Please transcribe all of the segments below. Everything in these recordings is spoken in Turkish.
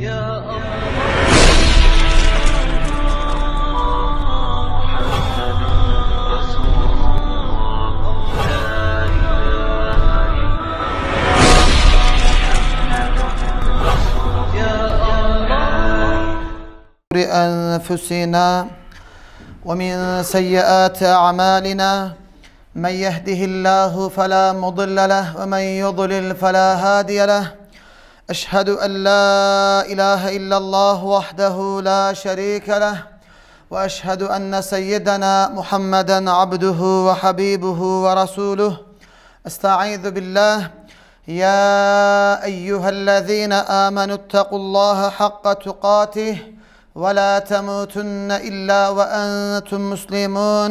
يا أنفسنا ومن سيئات أعمالنا من يهده الله فلا مضل له ومن يضلل فلا هادي له أشهد أن لا إله إلا الله وحده لا شريك له وأشهد أن سيدنا محمدا عبده وحبيبه ورسوله أستعيذ بالله يا أيها الذين آمنوا اتقوا الله حق تقاته ولا تموتن إلا وأنتم مسلمون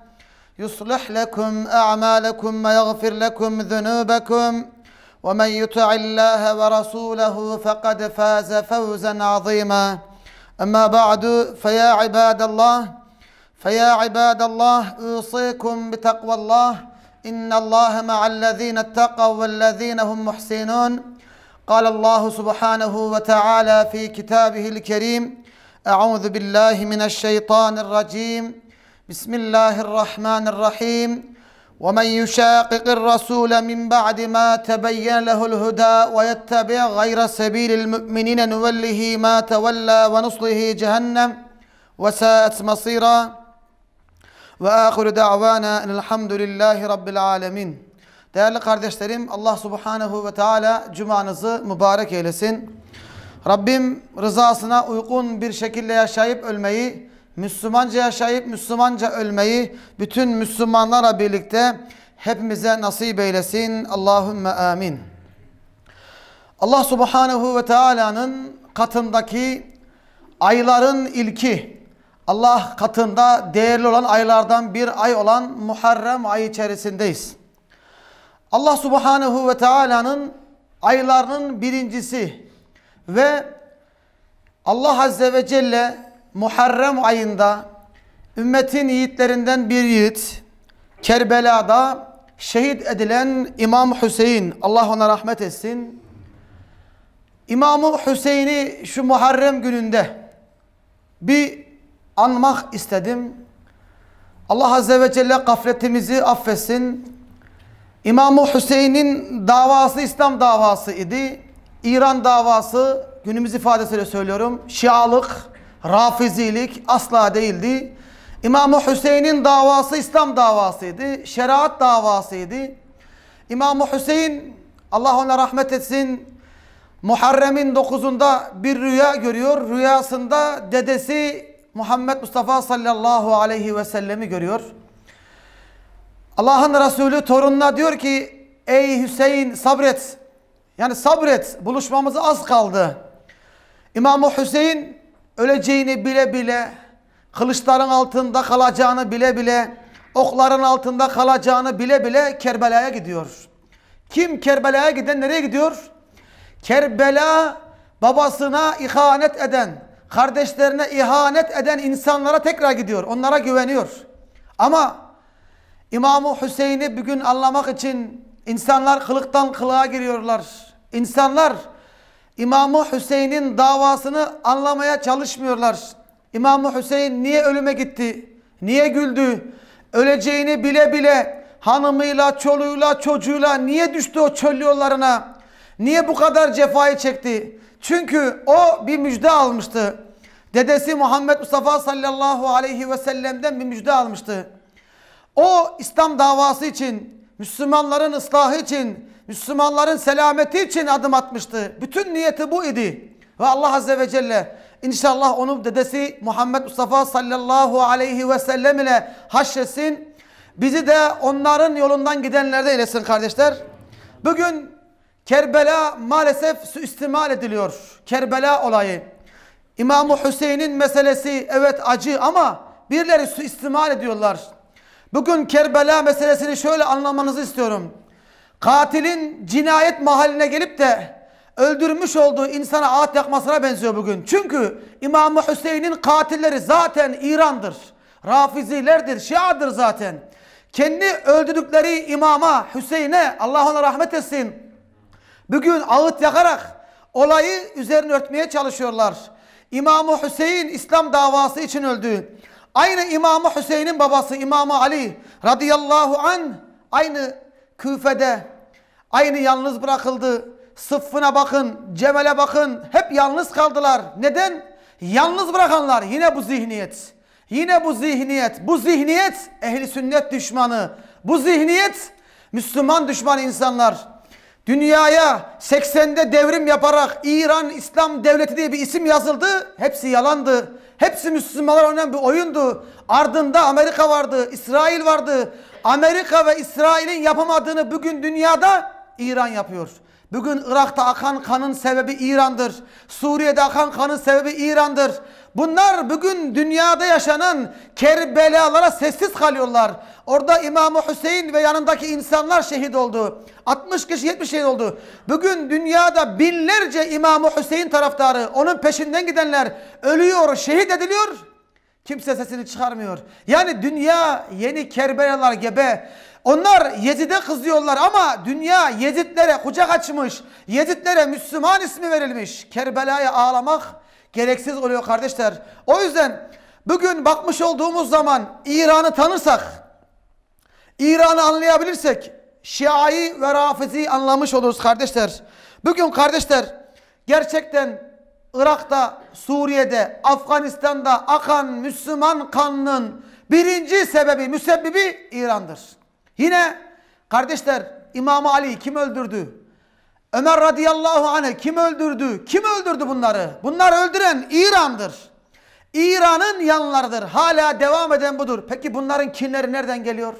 يصلح لكم اعمالكم ويغفر لكم ذنوبكم ومن يطع الله ورسوله فقد فاز فوزا عظيما اما بعد فيا عباد الله فيا عباد الله اوصيكم بتقوى الله ان الله مع الذين اتقوا والذين هم محسنون قال الله سبحانه وتعالى في كتابه الكريم اعوذ بالله من الشيطان الرجيم بسم الله الرحمن الرحيم ومن يشاقق الرسول من بعد ما تبين له الهدى ويتبع غير سبيل المؤمنين نوله ما تولى ونصله جهنم وساءت مصيرا وآخر دعوانا أن الحمد لله رب العالمين Değerli kardeşlerim Allah subhanahu ve teala cumanızı mübarek eylesin. Rabbim rızasına uygun bir şekilde yaşayıp ölmeyi Müslümanca yaşayıp Müslümanca ölmeyi bütün Müslümanlara birlikte hepimize nasip eylesin. Allahümme amin. Allah subhanehu ve teala'nın katındaki ayların ilki, Allah katında değerli olan aylardan bir ay olan Muharrem ayı içerisindeyiz. Allah subhanehu ve teala'nın aylarının birincisi ve Allah azze ve celle Muharrem ayında ümmetin yiğitlerinden bir yiğit Kerbela'da şehit edilen İmam Hüseyin Allah ona rahmet etsin. İmamı Hüseyin'i şu Muharrem gününde bir anmak istedim. Allah Azze ve Celle gafletimizi affetsin. i̇mam Hüseyin'in davası İslam davası idi. İran davası günümüz ifadesiyle söylüyorum. Şialık, Rafizilik asla değildi. İmam Hüseyin'in davası İslam davasıydı. Şeriat davasıydı. İmam Hüseyin Allah ona rahmet etsin. Muharrem'in 9'unda bir rüya görüyor. Rüyasında dedesi Muhammed Mustafa sallallahu aleyhi ve sellemi görüyor. Allah'ın Resulü torununa diyor ki ey Hüseyin sabret. Yani sabret buluşmamız az kaldı. İmam Hüseyin öleceğini bile bile, kılıçların altında kalacağını bile bile, okların altında kalacağını bile bile Kerbela'ya gidiyor. Kim Kerbela'ya giden nereye gidiyor? Kerbela babasına ihanet eden, kardeşlerine ihanet eden insanlara tekrar gidiyor. Onlara güveniyor. Ama İmam-ı Hüseyin'i bugün anlamak için insanlar kılıktan kılığa giriyorlar. İnsanlar İmamı Hüseyin'in davasını anlamaya çalışmıyorlar. İmamı Hüseyin niye ölüme gitti? Niye güldü? Öleceğini bile bile hanımıyla, çoluğuyla, çocuğuyla niye düştü o çöl yollarına? Niye bu kadar cefayı çekti? Çünkü o bir müjde almıştı. Dedesi Muhammed Mustafa sallallahu aleyhi ve sellem'den bir müjde almıştı. O İslam davası için, Müslümanların ıslahı için, Müslümanların selameti için adım atmıştı. Bütün niyeti bu idi. Ve Allah Azze ve Celle inşallah onun dedesi Muhammed Mustafa sallallahu aleyhi ve sellem ile haşresin. Bizi de onların yolundan gidenlerde eylesin kardeşler. Bugün Kerbela maalesef suistimal ediliyor. Kerbela olayı. İmam Hüseyin'in meselesi evet acı ama birileri suistimal ediyorlar. Bugün Kerbela meselesini şöyle anlamanızı istiyorum. Katilin cinayet mahalline gelip de öldürmüş olduğu insana ağıt yakmasına benziyor bugün. Çünkü İmam Hüseyin'in katilleri zaten İran'dır. Rafizilerdir, Şia'dır zaten. Kendi öldürdükleri imama, Hüseyin'e Allah ona rahmet etsin. Bugün ağıt yakarak olayı üzerine örtmeye çalışıyorlar. İmam Hüseyin İslam davası için öldü. Aynı İmam Hüseyin'in babası İmam Ali radıyallahu an aynı Küfe'de Aynı yalnız bırakıldı. Sıffına bakın, Cemal'e bakın. Hep yalnız kaldılar. Neden? Yalnız bırakanlar yine bu zihniyet. Yine bu zihniyet. Bu zihniyet ehli sünnet düşmanı. Bu zihniyet Müslüman düşman insanlar. Dünyaya 80'de devrim yaparak İran İslam Devleti diye bir isim yazıldı. Hepsi yalandı. Hepsi Müslümanlar oynayan bir oyundu. Ardında Amerika vardı, İsrail vardı. Amerika ve İsrail'in yapamadığını bugün dünyada İran yapıyor. Bugün Irak'ta akan kanın sebebi İran'dır. Suriye'de akan kanın sebebi İran'dır. Bunlar bugün dünyada yaşanan Kerbelalara sessiz kalıyorlar. Orada İmam Hüseyin ve yanındaki insanlar şehit oldu. 60 kişi 70 şehit oldu. Bugün dünyada binlerce İmam Hüseyin taraftarı, onun peşinden gidenler ölüyor, şehit ediliyor. Kimse sesini çıkarmıyor. Yani dünya yeni Kerbelalar gebe. Onlar Yezid'e kızıyorlar ama dünya Yezidlere kucak açmış. Yezidlere Müslüman ismi verilmiş. Kerbela'ya ağlamak gereksiz oluyor kardeşler. O yüzden bugün bakmış olduğumuz zaman İran'ı tanırsak, İran'ı anlayabilirsek Şia'yı ve Rafizi'yi anlamış oluruz kardeşler. Bugün kardeşler gerçekten Irak'ta, Suriye'de, Afganistan'da akan Müslüman kanının birinci sebebi, müsebbibi İran'dır. Yine kardeşler İmam Ali kim öldürdü? Ömer radıyallahu anh kim öldürdü? Kim öldürdü bunları? Bunlar öldüren İran'dır. İran'ın yanlarıdır. Hala devam eden budur. Peki bunların kinleri nereden geliyor?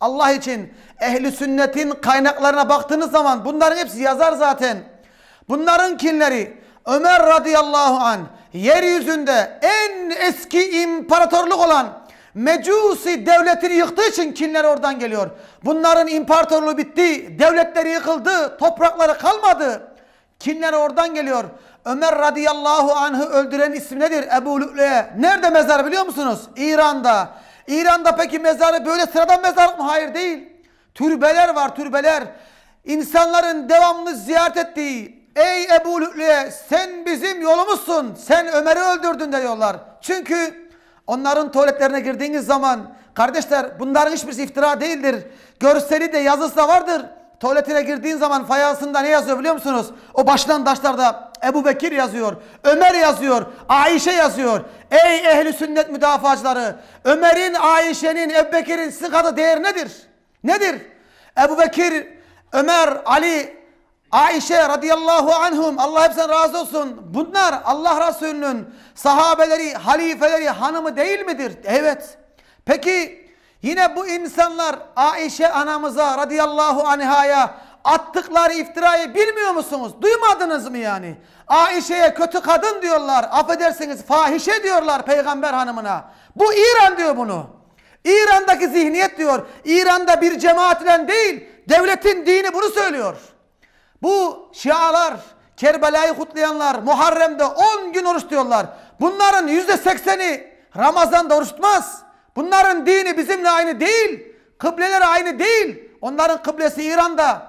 Allah için ehli sünnetin kaynaklarına baktığınız zaman bunların hepsi yazar zaten. Bunların kinleri Ömer radıyallahu an yeryüzünde en eski imparatorluk olan Mecusi devletini yıktığı için kinler oradan geliyor. Bunların imparatorluğu bitti, devletleri yıkıldı, toprakları kalmadı. Kinler oradan geliyor. Ömer radıyallahu anh'ı öldüren ismi nedir? Ebu Lüle. Nerede mezar biliyor musunuz? İran'da. İran'da peki mezarı böyle sıradan mezar mı? Hayır değil. Türbeler var türbeler. İnsanların devamlı ziyaret ettiği Ey Ebu Lüle, sen bizim yolumuzsun. Sen Ömer'i öldürdün diyorlar. Çünkü Onların tuvaletlerine girdiğiniz zaman kardeşler bunların hiçbirisi iftira değildir. Görseli de yazısı da vardır. Tuvaletine girdiğin zaman fayasında ne yazıyor biliyor musunuz? O baştan taşlarda Ebu Bekir yazıyor, Ömer yazıyor, Ayşe yazıyor. Ey ehli sünnet müdafacıları, Ömer'in, Ayşe'nin, Ebu Bekir'in sizin kadar değer nedir? Nedir? Ebu Bekir, Ömer, Ali, Ayşe radıyallahu anhum Allah hepsinden razı olsun. Bunlar Allah Resulü'nün sahabeleri, halifeleri, hanımı değil midir? Evet. Peki yine bu insanlar Ayşe anamıza radıyallahu anhaya attıkları iftirayı bilmiyor musunuz? Duymadınız mı yani? Ayşe'ye kötü kadın diyorlar. Affedersiniz fahişe diyorlar peygamber hanımına. Bu İran diyor bunu. İran'daki zihniyet diyor. İran'da bir cemaatle değil devletin dini bunu söylüyor. Bu şialar, Kerbela'yı kutlayanlar, Muharrem'de 10 gün oruç diyorlar. Bunların %80'i Ramazan'da oruç tutmaz. Bunların dini bizimle aynı değil. Kıbleleri aynı değil. Onların kıblesi İran'da.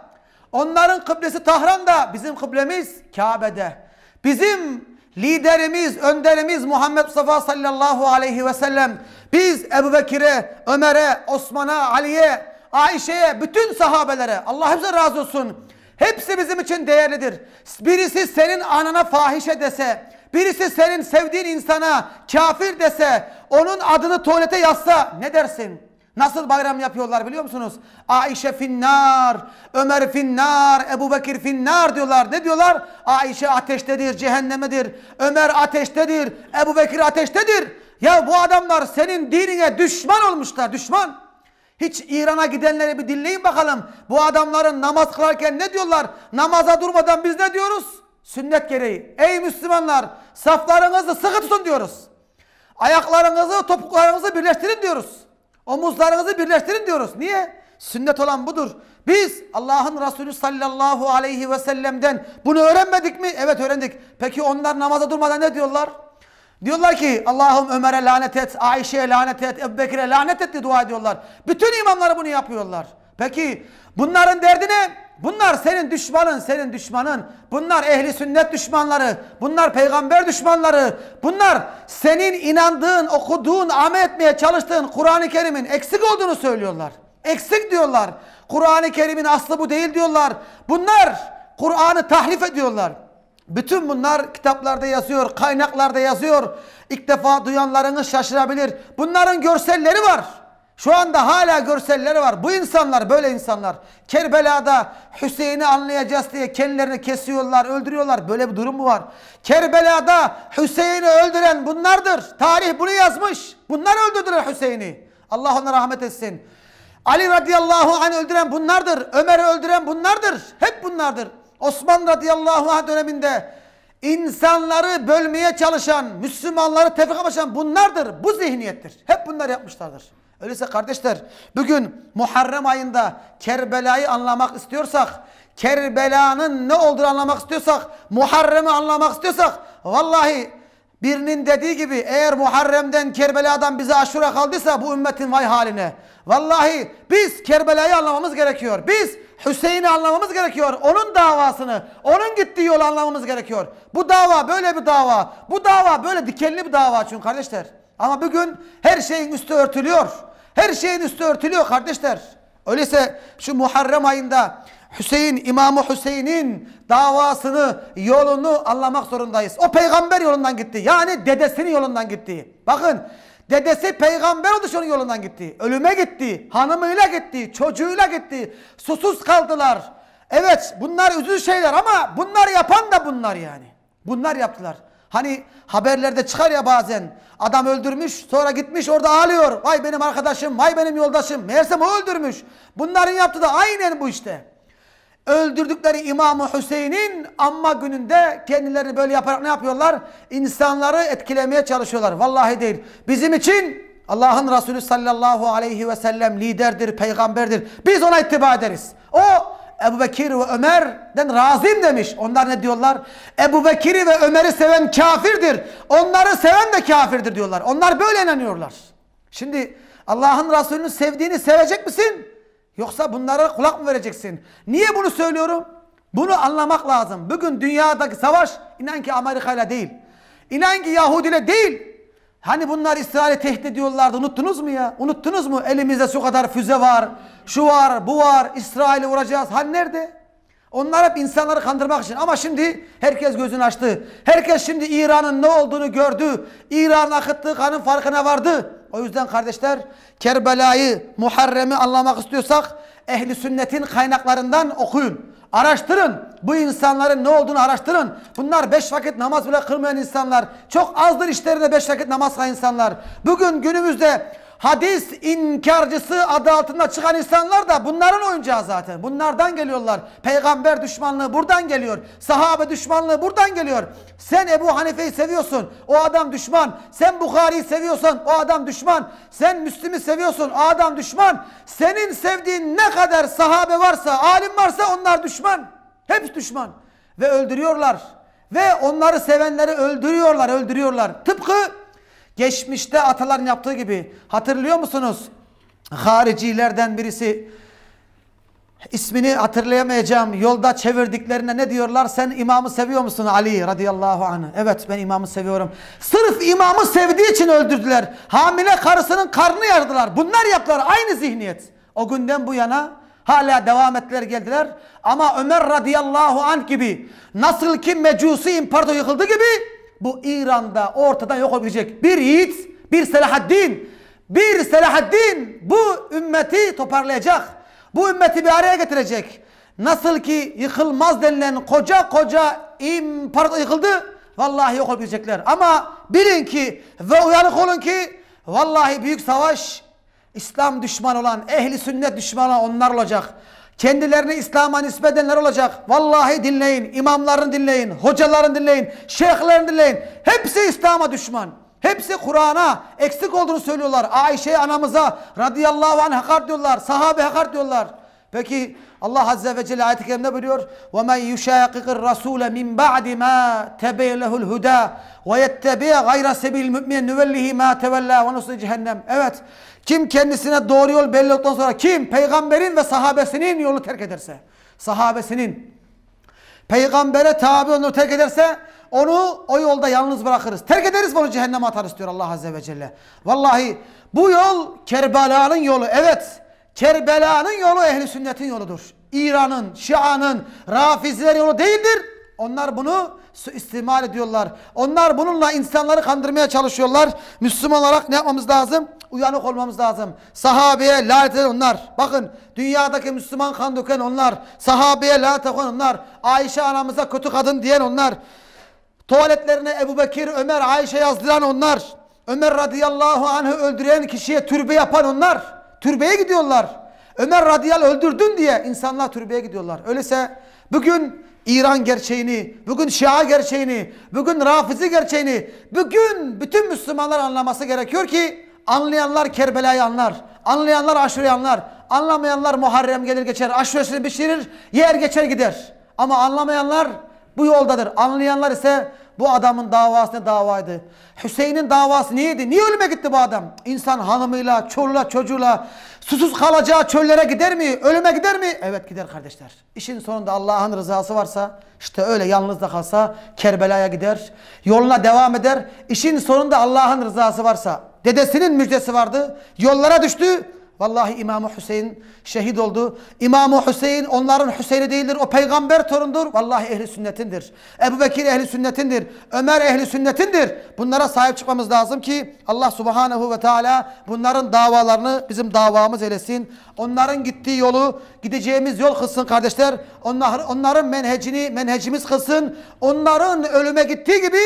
Onların kıblesi Tahran'da. Bizim kıblemiz Kabe'de. Bizim liderimiz, önderimiz Muhammed Mustafa sallallahu aleyhi ve sellem. Biz Ebu Bekir'e, Ömer'e, Osman'a, Ali'ye, Ayşe'ye, bütün sahabelere Allah hepsi razı olsun. Hepsi bizim için değerlidir. Birisi senin anana fahişe dese, birisi senin sevdiğin insana kafir dese, onun adını tuvalete yazsa ne dersin? Nasıl bayram yapıyorlar biliyor musunuz? Ayşe finnar, Ömer finnar, Ebu Bekir finnar diyorlar. Ne diyorlar? Ayşe ateştedir, cehennemedir. Ömer ateştedir, Ebu Bekir ateştedir. Ya bu adamlar senin dinine düşman olmuşlar, düşman. Hiç İran'a gidenleri bir dinleyin bakalım. Bu adamların namaz kılarken ne diyorlar? Namaza durmadan biz ne diyoruz? Sünnet gereği. Ey Müslümanlar saflarınızı sıkı tutun diyoruz. Ayaklarınızı topuklarınızı birleştirin diyoruz. Omuzlarınızı birleştirin diyoruz. Niye? Sünnet olan budur. Biz Allah'ın Resulü sallallahu aleyhi ve sellem'den bunu öğrenmedik mi? Evet öğrendik. Peki onlar namaza durmadan ne diyorlar? Diyorlar ki Allah'ım Ömer'e lanet et, Ayşe'ye lanet et, Ebu Bekir'e lanet et diye dua ediyorlar. Bütün imamlar bunu yapıyorlar. Peki bunların derdi ne? Bunlar senin düşmanın, senin düşmanın. Bunlar ehli sünnet düşmanları. Bunlar peygamber düşmanları. Bunlar senin inandığın, okuduğun, amel etmeye çalıştığın Kur'an-ı Kerim'in eksik olduğunu söylüyorlar. Eksik diyorlar. Kur'an-ı Kerim'in aslı bu değil diyorlar. Bunlar Kur'an'ı tahrif ediyorlar. Bütün bunlar kitaplarda yazıyor, kaynaklarda yazıyor. İlk defa duyanlarınız şaşırabilir. Bunların görselleri var. Şu anda hala görselleri var. Bu insanlar böyle insanlar. Kerbela'da Hüseyin'i anlayacağız diye kendilerini kesiyorlar, öldürüyorlar. Böyle bir durum mu var? Kerbela'da Hüseyin'i öldüren bunlardır. Tarih bunu yazmış. Bunlar öldürdüler Hüseyin'i. Allah ona rahmet etsin. Ali radıyallahu anh öldüren bunlardır. Ömer'i öldüren bunlardır. Hep bunlardır. Osman radıyallahu anh döneminde insanları bölmeye çalışan, Müslümanları tefrika başlayan bunlardır. Bu zihniyettir. Hep bunlar yapmışlardır. Öyleyse kardeşler bugün Muharrem ayında Kerbela'yı anlamak istiyorsak, Kerbela'nın ne olduğunu anlamak istiyorsak, Muharrem'i anlamak istiyorsak vallahi birinin dediği gibi eğer Muharrem'den Kerbela'dan bize aşura kaldıysa bu ümmetin vay haline. Vallahi biz Kerbela'yı anlamamız gerekiyor. Biz Hüseyin'i anlamamız gerekiyor. Onun davasını, onun gittiği yolu anlamamız gerekiyor. Bu dava böyle bir dava. Bu dava böyle dikenli bir dava çünkü kardeşler. Ama bugün her şeyin üstü örtülüyor. Her şeyin üstü örtülüyor kardeşler. Öyleyse şu Muharrem ayında Hüseyin, İmam-ı Hüseyin'in davasını, yolunu anlamak zorundayız. O peygamber yolundan gitti. Yani dedesinin yolundan gitti. Bakın dedesi peygamber oldu şunun yolundan gitti. Ölüme gitti, hanımıyla gitti, çocuğuyla gitti. Susuz kaldılar. Evet bunlar üzücü şeyler ama bunlar yapan da bunlar yani. Bunlar yaptılar. Hani haberlerde çıkar ya bazen adam öldürmüş sonra gitmiş orada ağlıyor. Vay benim arkadaşım, vay benim yoldaşım. Meğersem o öldürmüş. Bunların yaptığı da aynen bu işte. Öldürdükleri İmam Hüseyin'in amma gününde kendilerini böyle yaparak ne yapıyorlar? İnsanları etkilemeye çalışıyorlar. Vallahi değil. Bizim için Allah'ın Resulü sallallahu aleyhi ve sellem liderdir, peygamberdir. Biz ona ittiba ederiz. O Ebu Bekir ve Ömer'den razıyım demiş. Onlar ne diyorlar? Ebu Bekir'i ve Ömer'i seven kafirdir. Onları seven de kafirdir diyorlar. Onlar böyle inanıyorlar. Şimdi Allah'ın Resulü'nü sevdiğini sevecek misin? Yoksa bunlara kulak mı vereceksin? Niye bunu söylüyorum? Bunu anlamak lazım. Bugün dünyadaki savaş inan ki Amerika ile değil. İnan ki Yahudi ile değil. Hani bunlar İsrail'i tehdit ediyorlardı unuttunuz mu ya? Unuttunuz mu? Elimizde şu kadar füze var, şu var, bu var, İsrail'i vuracağız. Hani nerede? Onlar hep insanları kandırmak için. Ama şimdi herkes gözünü açtı. Herkes şimdi İran'ın ne olduğunu gördü. İran'ın akıttığı kanın farkına vardı. O yüzden kardeşler Kerbela'yı, Muharrem'i anlamak istiyorsak ehli sünnetin kaynaklarından okuyun. Araştırın. Bu insanların ne olduğunu araştırın. Bunlar beş vakit namaz bile kılmayan insanlar. Çok azdır işlerinde beş vakit namaz kılan insanlar. Bugün günümüzde hadis inkarcısı adı altında çıkan insanlar da bunların oyuncağı zaten. Bunlardan geliyorlar. Peygamber düşmanlığı buradan geliyor. Sahabe düşmanlığı buradan geliyor. Sen Ebu Hanife'yi seviyorsun. O adam düşman. Sen Bukhari'yi seviyorsun. O adam düşman. Sen Müslim'i seviyorsun. O adam düşman. Senin sevdiğin ne kadar sahabe varsa, alim varsa onlar düşman. Hep düşman. Ve öldürüyorlar. Ve onları sevenleri öldürüyorlar, öldürüyorlar. Tıpkı Geçmişte ataların yaptığı gibi hatırlıyor musunuz? Haricilerden birisi ismini hatırlayamayacağım yolda çevirdiklerine ne diyorlar? Sen imamı seviyor musun Ali radıyallahu anh? Evet ben imamı seviyorum. Sırf imamı sevdiği için öldürdüler. Hamile karısının karnını yardılar. Bunlar yaptılar aynı zihniyet. O günden bu yana hala devam ettiler geldiler. Ama Ömer radıyallahu anh gibi nasıl ki mecusi imparator yıkıldı gibi bu İran'da ortadan yok olabilecek bir yiğit, bir Selahaddin, bir Selahaddin bu ümmeti toparlayacak. Bu ümmeti bir araya getirecek. Nasıl ki yıkılmaz denilen koca koca imparator yıkıldı. Vallahi yok olabilecekler. Ama bilin ki ve uyanık olun ki vallahi büyük savaş İslam düşman olan, ehli sünnet düşmanı olan onlar olacak. Kendilerini İslam'a nispedenler olacak. Vallahi dinleyin, imamların dinleyin, hocaların dinleyin, şeyhlerini dinleyin. Hepsi İslam'a düşman. Hepsi Kur'an'a eksik olduğunu söylüyorlar. Ayşe anamıza radıyallahu anh hakaret diyorlar. Sahabe hakar diyorlar. Peki Allah Azze ve Celle ayet-i kerimde buyuruyor وَمَنْ يُشَاقِقِ الرَّسُولَ مِنْ بَعْدِ مَا تَبَيْ لَهُ الْهُدَى وَيَتَّبِيَ غَيْرَ سَبِيلِ الْمُؤْمِنِ نُوَلِّهِ مَا تَوَلَّى وَنُسْلِ cehennem. Evet kim kendisine doğru yol belli olduktan sonra kim peygamberin ve sahabesinin yolu terk ederse sahabesinin peygambere tabi onu terk ederse onu o yolda yalnız bırakırız. Terk ederiz onu cehenneme atarız diyor Allah Azze ve Celle. Vallahi bu yol Kerbala'nın yolu. Evet. Kerbela'nın yolu ehli sünnetin yoludur. İran'ın, Şia'nın, Rafizilerin yolu değildir. Onlar bunu istimal ediyorlar. Onlar bununla insanları kandırmaya çalışıyorlar. Müslüman olarak ne yapmamız lazım? Uyanık olmamız lazım. Sahabeye lanet eden onlar. Bakın dünyadaki Müslüman kan döken onlar. Sahabeye lanet eden onlar. Ayşe anamıza kötü kadın diyen onlar. Tuvaletlerine Ebu Bekir, Ömer, Ayşe yazdıran onlar. Ömer radıyallahu anh'ı öldüren kişiye türbe yapan onlar. Türbeye gidiyorlar. Ömer Radiyal öldürdün diye insanlar türbeye gidiyorlar. Öyleyse bugün İran gerçeğini, bugün Şia gerçeğini, bugün Rafizi gerçeğini, bugün bütün Müslümanlar anlaması gerekiyor ki anlayanlar Kerbela'yı anlar, anlayanlar Aşure'yi anlar, anlamayanlar Muharrem gelir geçer, Aşure'sini pişirir, yer geçer gider. Ama anlamayanlar bu yoldadır. Anlayanlar ise bu adamın davası ne davaydı? Hüseyin'in davası neydi? Niye ölüme gitti bu adam? İnsan hanımıyla, çorla, çocuğuyla susuz kalacağı çöllere gider mi? Ölüme gider mi? Evet gider kardeşler. İşin sonunda Allah'ın rızası varsa, işte öyle yalnız da kalsa Kerbela'ya gider. Yoluna devam eder. İşin sonunda Allah'ın rızası varsa. Dedesinin müjdesi vardı. Yollara düştü. Vallahi İmam Hüseyin şehit oldu. İmam Hüseyin onların Hüseyin'i değildir. O peygamber torundur. Vallahi ehli sünnetindir. Ebu Bekir ehli sünnetindir. Ömer ehli sünnetindir. Bunlara sahip çıkmamız lazım ki Allah subhanehu ve teala bunların davalarını bizim davamız eylesin. Onların gittiği yolu gideceğimiz yol kılsın kardeşler. Onlar, onların menhecini menhecimiz kılsın. Onların ölüme gittiği gibi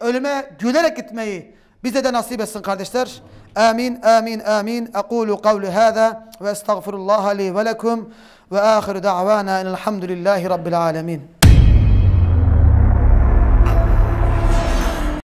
ölüme gülerek gitmeyi bize de nasip etsin kardeşler. آمين آمين آمين أقول قول هذا وأستغفر الله لي ولكم وآخر دعوانا إن الحمد لله رب العالمين